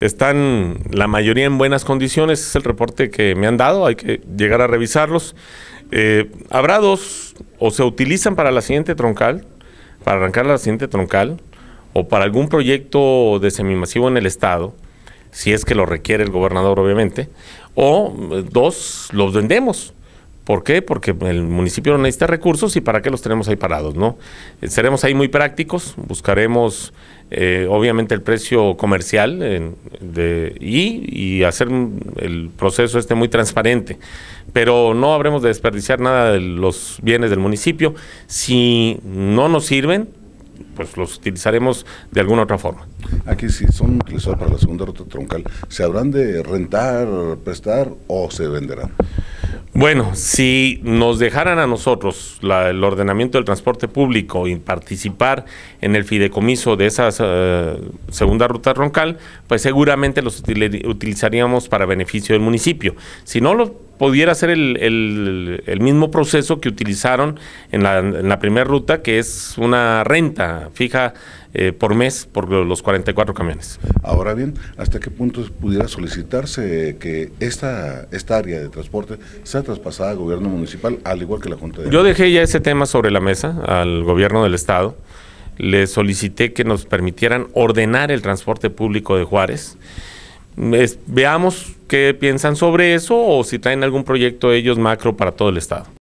están la mayoría en buenas condiciones, es el reporte que me han dado, hay que llegar a revisarlos. Eh, habrá dos, o se utilizan para la siguiente troncal, para arrancar la siguiente troncal, o para algún proyecto de semimasivo en el Estado, si es que lo requiere el gobernador, obviamente, o eh, dos, los vendemos. ¿Por qué? Porque el municipio no necesita recursos y para qué los tenemos ahí parados, ¿no? Eh, seremos ahí muy prácticos, buscaremos eh, obviamente el precio comercial y, hacer el proceso este muy transparente, pero no habremos de desperdiciar nada de los bienes del municipio. Si no nos sirven, pues los utilizaremos de alguna otra forma. Aquí sí son utilizados para la segunda ruta troncal, ¿se habrán de rentar, prestar o se venderán? Bueno, si nos dejaran a nosotros el ordenamiento del transporte público y participar en el fideicomiso de esa eh, segunda ruta roncal, pues seguramente los utilizaríamos para beneficio del municipio. Si no lo pudiera ser el, el, mismo proceso que utilizaron en la, en la primera ruta, que es una renta fija eh, por mes por los 44 camiones. Ahora bien, ¿hasta qué punto pudiera solicitarse que esta, esta área de transporte sea traspasada al gobierno municipal, al igual que la Junta de... Yo dejé ya ese tema sobre la mesa al gobierno del Estado. Le solicité que nos permitieran ordenar el transporte público de Juárez veamos qué piensan sobre eso o si traen algún proyecto ellos macro para todo el estado.